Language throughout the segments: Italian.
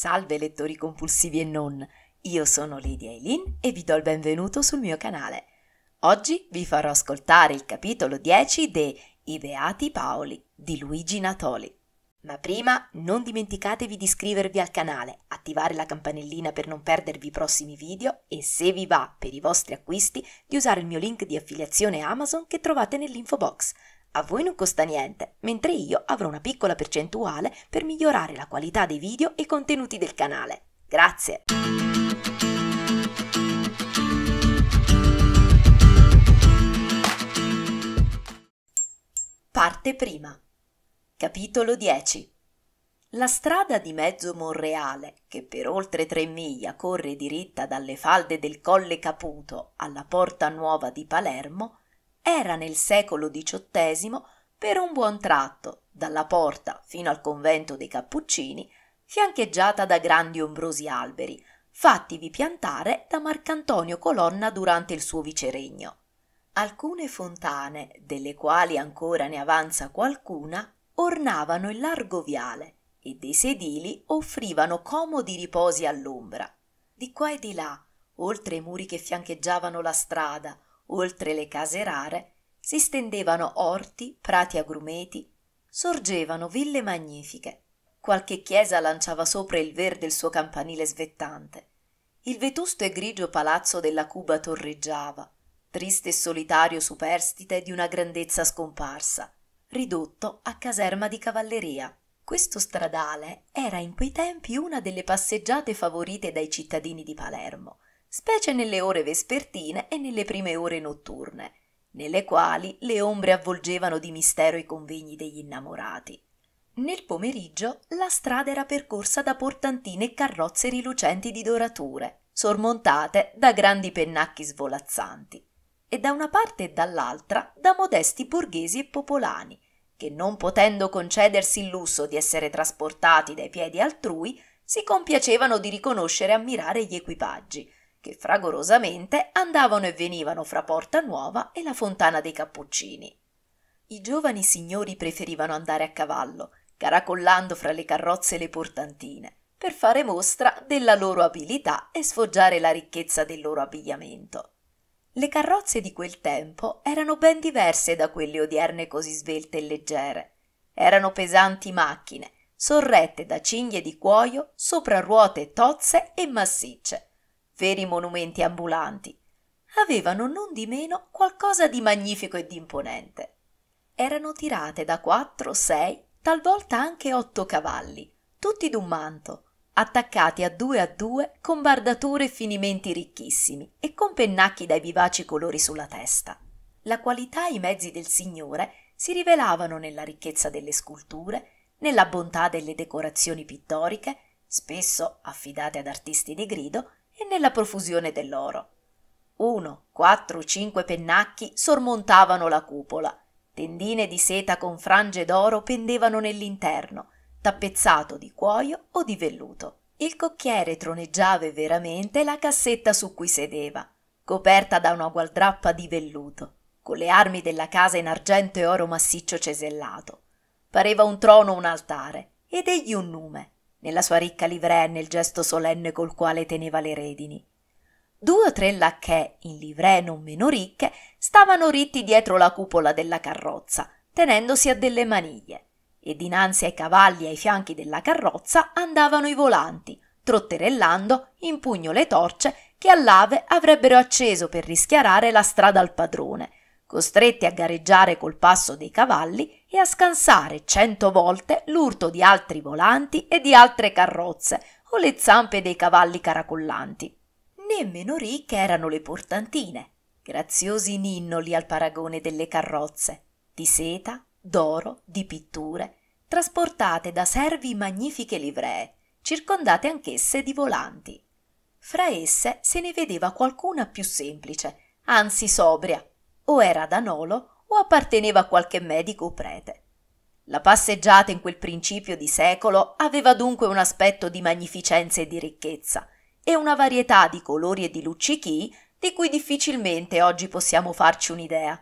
Salve lettori compulsivi e non, io sono Lydia Eileen e vi do il benvenuto sul mio canale. Oggi vi farò ascoltare il capitolo 10 de I Beati Paoli di Luigi Natoli. Ma prima non dimenticatevi di iscrivervi al canale, attivare la campanellina per non perdervi i prossimi video e se vi va per i vostri acquisti di usare il mio link di affiliazione Amazon che trovate nell'info box. A voi non costa niente, mentre io avrò una piccola percentuale per migliorare la qualità dei video e contenuti del canale. Grazie! Parte prima. Capitolo 10. La strada di mezzo Monreale, che per oltre tre miglia corre diritta dalle falde del Colle Caputo alla Porta Nuova di Palermo, era nel secolo XVIII per un buon tratto, dalla porta fino al convento dei Cappuccini, fiancheggiata da grandi ombrosi alberi, fattivi piantare da Marcantonio Colonna durante il suo viceregno. Alcune fontane, delle quali ancora ne avanza qualcuna, ornavano il largo viale e dei sedili offrivano comodi riposi all'ombra. Di qua e di là, oltre i muri che fiancheggiavano la strada, oltre le case rare, si stendevano orti, prati agrumeti, sorgevano ville magnifiche. Qualche chiesa lanciava sopra il verde il suo campanile svettante. Il vetusto e grigio palazzo della Cuba torreggiava, triste e solitario superstite di una grandezza scomparsa, ridotto a caserma di cavalleria. Questo stradale era in quei tempi una delle passeggiate favorite dai cittadini di Palermo, specie nelle ore vespertine e nelle prime ore notturne, nelle quali le ombre avvolgevano di mistero i convegni degli innamorati. Nel pomeriggio la strada era percorsa da portantine e carrozze rilucenti di dorature, sormontate da grandi pennacchi svolazzanti, e da una parte e dall'altra da modesti borghesi e popolani, che non potendo concedersi il lusso di essere trasportati dai piedi altrui, si compiacevano di riconoscere e ammirare gli equipaggi, che fragorosamente andavano e venivano fra Porta Nuova e la fontana dei Cappuccini. I giovani signori preferivano andare a cavallo, caracollando fra le carrozze e le portantine, per fare mostra della loro abilità e sfoggiare la ricchezza del loro abbigliamento. Le carrozze di quel tempo erano ben diverse da quelle odierne così svelte e leggere. Erano pesanti macchine, sorrette da cinghie di cuoio sopra ruote tozze e massicce, veri monumenti ambulanti, avevano non di meno qualcosa di magnifico e d'imponente. Erano tirate da quattro, sei, talvolta anche otto cavalli, tutti d'un manto, attaccati a due a due con bardature e finimenti ricchissimi e con pennacchi dai vivaci colori sulla testa. La qualità e i mezzi del Signore si rivelavano nella ricchezza delle sculture, nella bontà delle decorazioni pittoriche, spesso affidate ad artisti di grido, e nella profusione dell'oro. Uno, quattro, cinque pennacchi sormontavano la cupola, tendine di seta con frange d'oro pendevano nell'interno, tappezzato di cuoio o di velluto. Il cocchiere troneggiava veramente la cassetta su cui sedeva, coperta da una gualdrappa di velluto, con le armi della casa in argento e oro massiccio cesellato. Pareva un trono o un altare, ed egli un nume, nella sua ricca livrea e nel gesto solenne col quale teneva le redini. Due o tre lacchè, in livree non meno ricche, stavano ritti dietro la cupola della carrozza, tenendosi a delle maniglie, e dinanzi ai cavalli e ai fianchi della carrozza andavano i volanti, trotterellando in pugno le torce che all'ave avrebbero acceso per rischiarare la strada al padrone, costretti a gareggiare col passo dei cavalli e a scansare cento volte l'urto di altri volanti e di altre carrozze o le zampe dei cavalli caracollanti. Nemmeno ricche erano le portantine, graziosi ninnoli al paragone delle carrozze, di seta, d'oro, di pitture, trasportate da servi magnifiche livree, circondate anch'esse di volanti. Fra esse se ne vedeva qualcuna più semplice, anzi sobria, o era ad anolo o apparteneva a qualche medico o prete. La passeggiata in quel principio di secolo aveva dunque un aspetto di magnificenza e di ricchezza, e una varietà di colori e di luccichii di cui difficilmente oggi possiamo farci un'idea.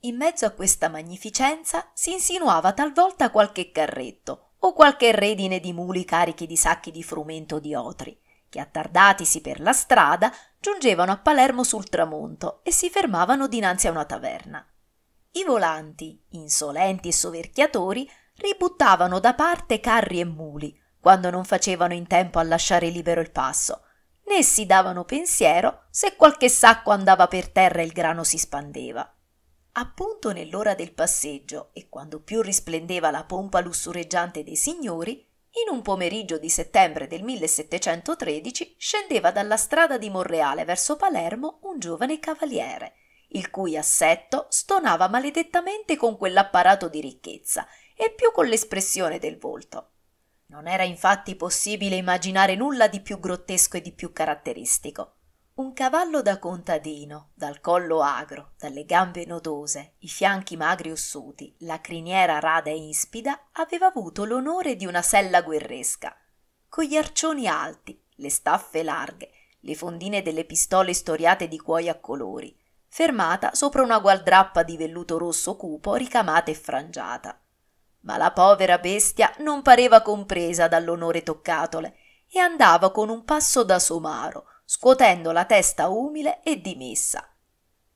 In mezzo a questa magnificenza si insinuava talvolta qualche carretto o qualche redine di muli carichi di sacchi di frumento o di otri, che attardatisi per la strada giungevano a Palermo sul tramonto e si fermavano dinanzi a una taverna. I volanti, insolenti e soverchiatori, ributtavano da parte carri e muli, quando non facevano in tempo a lasciare libero il passo, né si davano pensiero se qualche sacco andava per terra e il grano si spandeva. Appunto nell'ora del passeggio e quando più risplendeva la pompa lussureggiante dei signori, in un pomeriggio di settembre del 1713 scendeva dalla strada di Monreale verso Palermo un giovane cavaliere, il cui assetto stonava maledettamente con quell'apparato di ricchezza e più con l'espressione del volto. Non era infatti possibile immaginare nulla di più grottesco e di più caratteristico. Un cavallo da contadino, dal collo agro, dalle gambe nodose, i fianchi magri ossuti, la criniera rada e ispida, aveva avuto l'onore di una sella guerresca. Con gli arcioni alti, le staffe larghe, le fondine delle pistole storiate di cuoio a colori, fermata sopra una gualdrappa di velluto rosso cupo ricamata e frangiata. Ma la povera bestia non pareva compresa dall'onore toccatole e andava con un passo da somaro, scuotendo la testa umile e dimessa.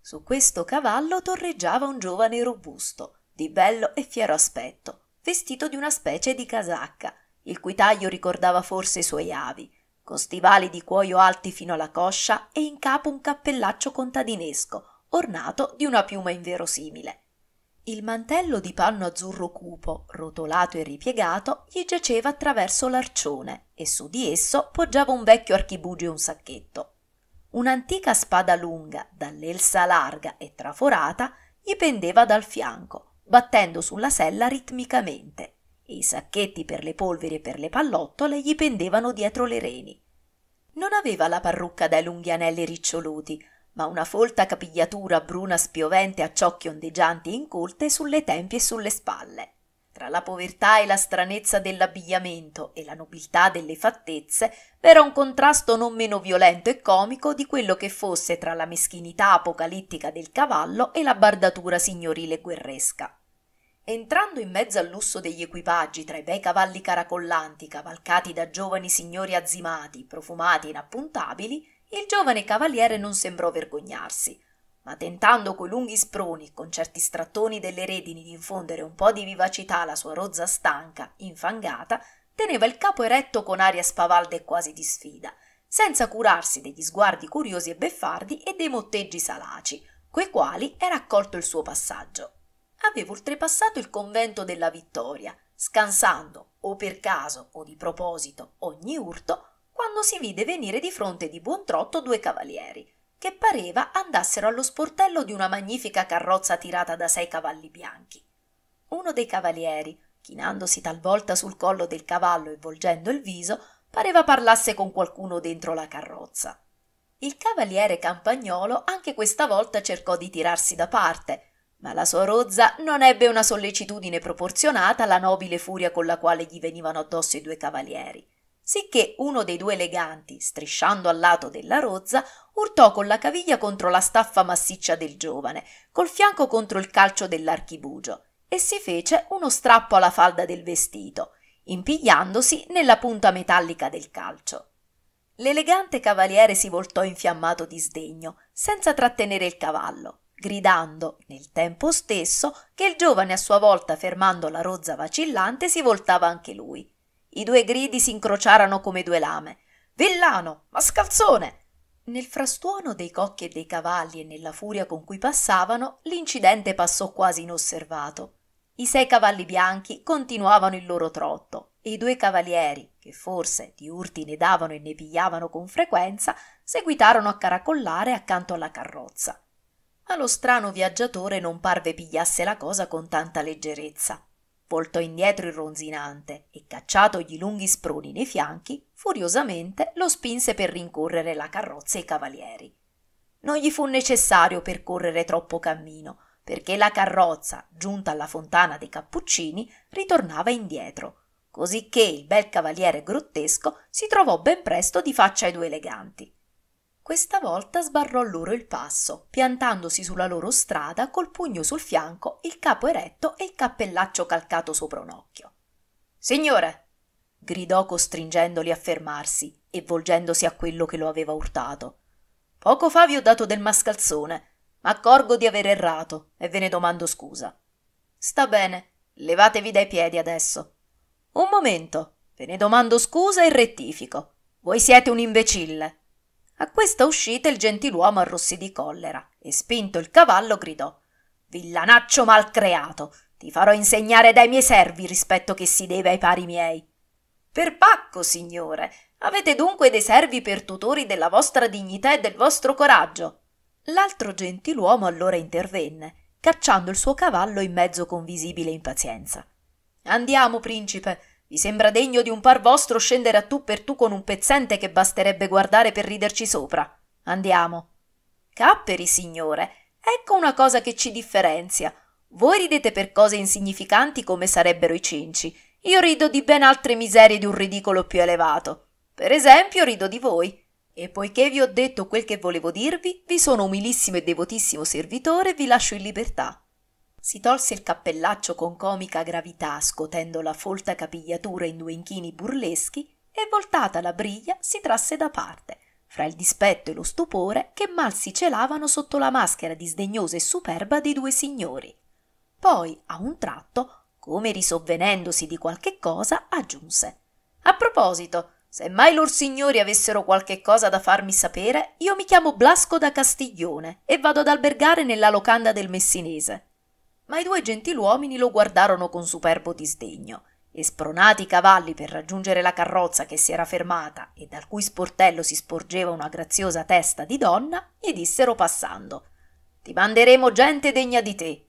Su questo cavallo torreggiava un giovane robusto, di bello e fiero aspetto, vestito di una specie di casacca, il cui taglio ricordava forse i suoi avi, con stivali di cuoio alti fino alla coscia e in capo un cappellaccio contadinesco, ornato di una piuma inverosimile. Il mantello di panno azzurro cupo, rotolato e ripiegato, gli giaceva attraverso l'arcione e su di esso poggiava un vecchio archibugio e un sacchetto. Un'antica spada lunga, dall'elsa larga e traforata, gli pendeva dal fianco, battendo sulla sella ritmicamente i sacchetti per le polveri e per le pallottole gli pendevano dietro le reni. Non aveva la parrucca dai lunghi anelli riccioluti, ma una folta capigliatura bruna spiovente a ciocchi ondeggianti e incolte sulle tempie e sulle spalle. Tra la povertà e la stranezza dell'abbigliamento e la nobiltà delle fattezze era un contrasto non meno violento e comico di quello che fosse tra la meschinità apocalittica del cavallo e la bardatura signorile guerresca entrando in mezzo al lusso degli equipaggi tra i bei cavalli caracollanti cavalcati da giovani signori azzimati profumati e inappuntabili il giovane cavaliere non sembrò vergognarsi ma tentando coi lunghi sproni con certi strattoni delle redini d'infondere un po di vivacità alla sua rozza stanca infangata teneva il capo eretto con aria spavalda e quasi di sfida senza curarsi degli sguardi curiosi e beffardi e dei motteggi salaci coi quali era accolto il suo passaggio aveva oltrepassato il convento della Vittoria, scansando, o per caso o di proposito, ogni urto, quando si vide venire di fronte di buon trotto due cavalieri, che pareva andassero allo sportello di una magnifica carrozza tirata da sei cavalli bianchi. Uno dei cavalieri, chinandosi talvolta sul collo del cavallo e volgendo il viso, pareva parlasse con qualcuno dentro la carrozza. Il cavaliere campagnolo anche questa volta cercò di tirarsi da parte, ma la sua rozza non ebbe una sollecitudine proporzionata alla nobile furia con la quale gli venivano addosso i due cavalieri, sicché uno dei due eleganti, strisciando al lato della rozza, urtò con la caviglia contro la staffa massiccia del giovane, col fianco contro il calcio dell'archibugio, e si fece uno strappo alla falda del vestito, impigliandosi nella punta metallica del calcio. L'elegante cavaliere si voltò infiammato di sdegno, senza trattenere il cavallo, gridando nel tempo stesso che il giovane a sua volta fermando la rozza vacillante si voltava anche lui. I due gridi s'incrociarono come due lame. Villano, mascalzone! Nel frastuono dei cocchi e dei cavalli e nella furia con cui passavano, l'incidente passò quasi inosservato. I sei cavalli bianchi continuavano il loro trotto e i due cavalieri, che forse di urti ne davano e ne pigliavano con frequenza, seguitarono a caracollare accanto alla carrozza. Ma lo strano viaggiatore non parve pigliasse la cosa con tanta leggerezza. Voltò indietro il ronzinante e, cacciatogli lunghi sproni nei fianchi, furiosamente lo spinse per rincorrere la carrozza e i cavalieri. Non gli fu necessario percorrere troppo cammino, perché la carrozza, giunta alla fontana dei Cappuccini, ritornava indietro, cosicché il bel cavaliere grottesco si trovò ben presto di faccia ai due eleganti. Questa volta sbarrò loro il passo, piantandosi sulla loro strada col pugno sul fianco, il capo eretto e il cappellaccio calcato sopra un occhio. Signore! gridò costringendoli a fermarsi e volgendosi a quello che lo aveva urtato. Poco fa vi ho dato del mascalzone, ma accorgo di aver errato e ve ne domando scusa. Sta bene, levatevi dai piedi adesso. Un momento, ve ne domando scusa e rettifico. Voi siete un imbecille. A questa uscita il gentiluomo arrossì di collera e spinto il cavallo gridò Villanaccio malcreato, ti farò insegnare dai miei servi rispetto che si deve ai pari miei. Per pacco, signore, avete dunque dei servi per tutori della vostra dignità e del vostro coraggio. L'altro gentiluomo allora intervenne, cacciando il suo cavallo in mezzo con visibile impazienza. Andiamo, principe, vi sembra degno di un par vostro scendere a tu per tu con un pezzente che basterebbe guardare per riderci sopra. Andiamo. Capperi, signore, ecco una cosa che ci differenzia. Voi ridete per cose insignificanti come sarebbero i cenci. Io rido di ben altre miserie di un ridicolo più elevato. Per esempio, rido di voi. E poiché vi ho detto quel che volevo dirvi, vi sono umilissimo e devotissimo servitore e vi lascio in libertà si tolse il cappellaccio con comica gravità scotendo la folta capigliatura in due inchini burleschi e voltata la briglia si trasse da parte fra il dispetto e lo stupore che mal si celavano sotto la maschera disdegnosa e superba dei due signori poi a un tratto come risovvenendosi di qualche cosa aggiunse a proposito se mai lor signori avessero qualche cosa da farmi sapere, io mi chiamo Blasco da Castiglione e vado ad albergare nella locanda del Messinese ma i due gentiluomini lo guardarono con superbo disdegno e spronati i cavalli per raggiungere la carrozza che si era fermata e dal cui sportello si sporgeva una graziosa testa di donna, gli dissero passando Ti manderemo gente degna di te.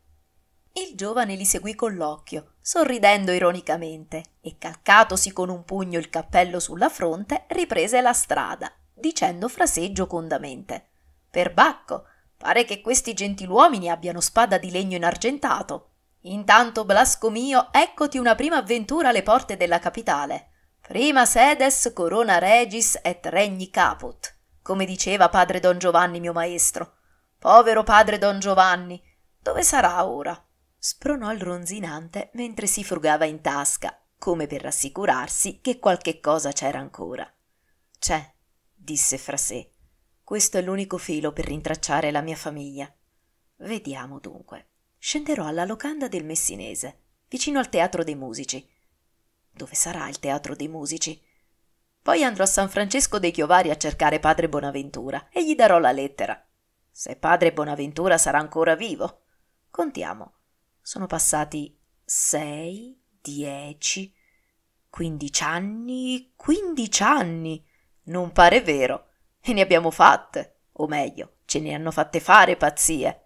Il giovane li seguì con l'occhio, sorridendo ironicamente, e calcatosi con un pugno il cappello sulla fronte, riprese la strada, dicendo fra sé giocondamente: Perbacco, Pare che questi gentiluomini abbiano spada di legno inargentato. Intanto, Blasco mio, eccoti una prima avventura alle porte della capitale. Prima sedes corona regis et regni caput, come diceva padre Don Giovanni mio maestro. Povero padre Don Giovanni, dove sarà ora? spronò il ronzinante mentre si frugava in tasca, come per rassicurarsi che qualche cosa c'era ancora. C'è, disse fra sé questo è l'unico filo per rintracciare la mia famiglia. Vediamo dunque. Scenderò alla locanda del Messinese, vicino al Teatro dei Musici. Dove sarà il Teatro dei Musici? Poi andrò a San Francesco dei Chiovari a cercare padre Bonaventura e gli darò la lettera. Se padre Bonaventura sarà ancora vivo. Contiamo. Sono passati sei, dieci, quindici anni, quindici anni. Non pare vero. E ne abbiamo fatte, o meglio, ce ne hanno fatte fare pazzie.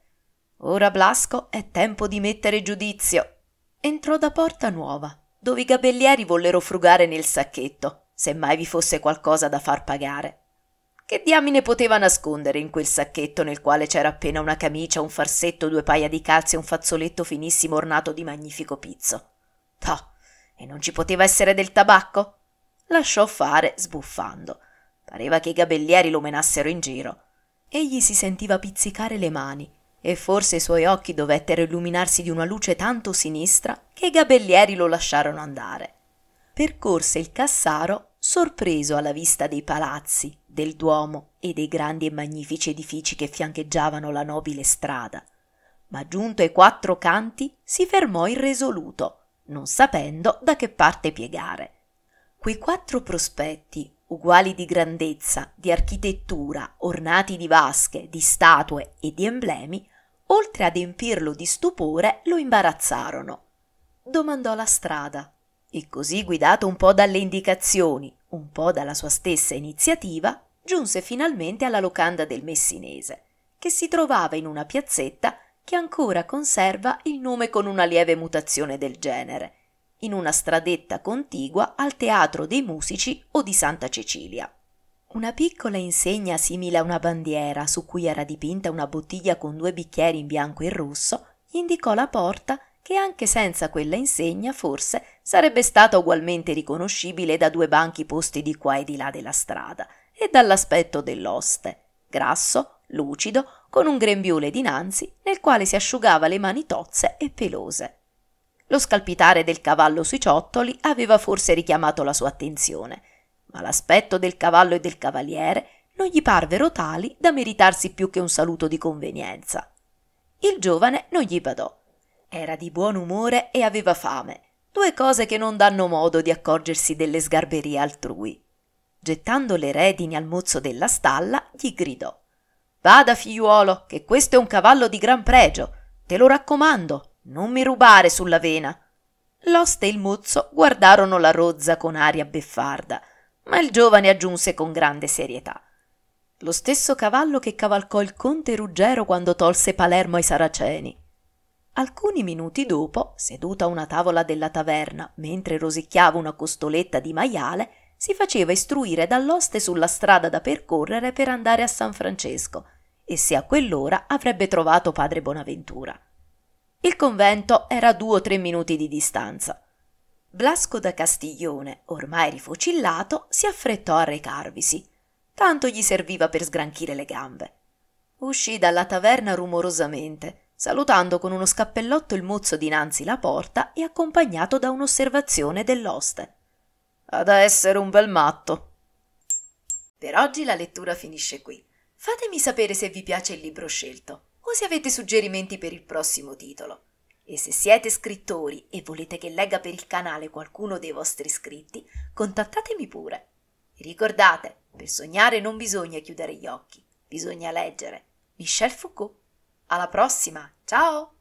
Ora Blasco è tempo di mettere giudizio. Entrò da porta nuova, dove i gabellieri vollero frugare nel sacchetto, se mai vi fosse qualcosa da far pagare. Che diamine poteva nascondere in quel sacchetto nel quale c'era appena una camicia, un farsetto, due paia di calze e un fazzoletto finissimo ornato di magnifico pizzo? Toh, e non ci poteva essere del tabacco? Lasciò fare, sbuffando. Pareva che i gabellieri lo menassero in giro. Egli si sentiva pizzicare le mani e forse i suoi occhi dovettero illuminarsi di una luce tanto sinistra che i gabellieri lo lasciarono andare. Percorse il Cassaro sorpreso alla vista dei palazzi, del Duomo e dei grandi e magnifici edifici che fiancheggiavano la nobile strada. Ma giunto ai quattro canti si fermò irresoluto, non sapendo da che parte piegare. Quei quattro prospetti, uguali di grandezza, di architettura, ornati di vasche, di statue e di emblemi, oltre ad empirlo di stupore, lo imbarazzarono. Domandò la strada e così guidato un po' dalle indicazioni, un po' dalla sua stessa iniziativa, giunse finalmente alla locanda del Messinese, che si trovava in una piazzetta che ancora conserva il nome con una lieve mutazione del genere in una stradetta contigua al Teatro dei Musici o di Santa Cecilia. Una piccola insegna simile a una bandiera, su cui era dipinta una bottiglia con due bicchieri in bianco e rosso, indicò la porta che anche senza quella insegna forse sarebbe stata ugualmente riconoscibile da due banchi posti di qua e di là della strada e dall'aspetto dell'oste, grasso, lucido, con un grembiule dinanzi nel quale si asciugava le mani tozze e pelose. Lo scalpitare del cavallo sui ciottoli aveva forse richiamato la sua attenzione, ma l'aspetto del cavallo e del cavaliere non gli parvero tali da meritarsi più che un saluto di convenienza. Il giovane non gli badò. Era di buon umore e aveva fame, due cose che non danno modo di accorgersi delle sgarberie altrui. Gettando le redini al mozzo della stalla, gli gridò Vada, figliuolo, che questo è un cavallo di gran pregio. Te lo raccomando, non mi rubare sulla vena. L'oste e il mozzo guardarono la rozza con aria beffarda, ma il giovane aggiunse con grande serietà. Lo stesso cavallo che cavalcò il conte Ruggero quando tolse Palermo ai Saraceni. Alcuni minuti dopo, seduto a una tavola della taverna, mentre rosicchiava una costoletta di maiale, si faceva istruire dall'oste sulla strada da percorrere per andare a San Francesco e se a quell'ora avrebbe trovato padre Bonaventura. Il convento era a due o tre minuti di distanza. Blasco da Castiglione, ormai rifocillato, si affrettò a recarvisi. Tanto gli serviva per sgranchire le gambe. Uscì dalla taverna rumorosamente, salutando con uno scappellotto il mozzo dinanzi la porta e accompagnato da un'osservazione dell'oste. Ha da essere un bel matto. Per oggi la lettura finisce qui. Fatemi sapere se vi piace il libro scelto o se avete suggerimenti per il prossimo titolo. E se siete scrittori e volete che legga per il canale qualcuno dei vostri iscritti, contattatemi pure. Ricordate, per sognare non bisogna chiudere gli occhi, bisogna leggere. Michel Foucault. Alla prossima, ciao!